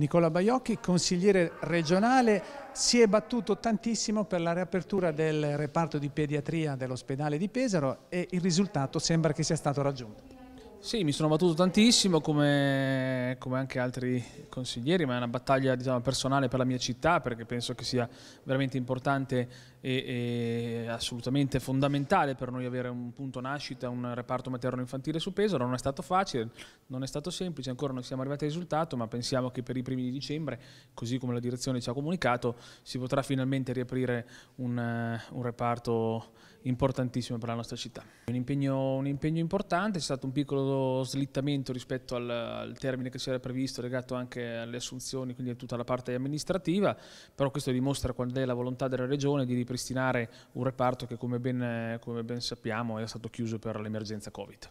Nicola Baiocchi, consigliere regionale, si è battuto tantissimo per la riapertura del reparto di pediatria dell'ospedale di Pesaro e il risultato sembra che sia stato raggiunto. Sì, mi sono battuto tantissimo come, come, anche altri consiglieri, ma è una battaglia diciamo, personale per la mia città perché penso che sia veramente importante e, e assolutamente fondamentale per noi avere un punto nascita, un reparto materno infantile su Pesaro. Non è stato facile, non è stato semplice, ancora non siamo arrivati al risultato, ma pensiamo che per i primi di dicembre, così come la direzione ci ha comunicato, si potrà finalmente riaprire un, un reparto importantissimo per la nostra città. Un impegno, un impegno importante, c'è stato un piccolo slittamento rispetto al, al, termine che si era previsto legato anche alle assunzioni, quindi a tutta la parte amministrativa, però questo dimostra qual è la volontà della Regione di ripristinare un reparto che come ben, come ben sappiamo era stato chiuso per l'emergenza Covid.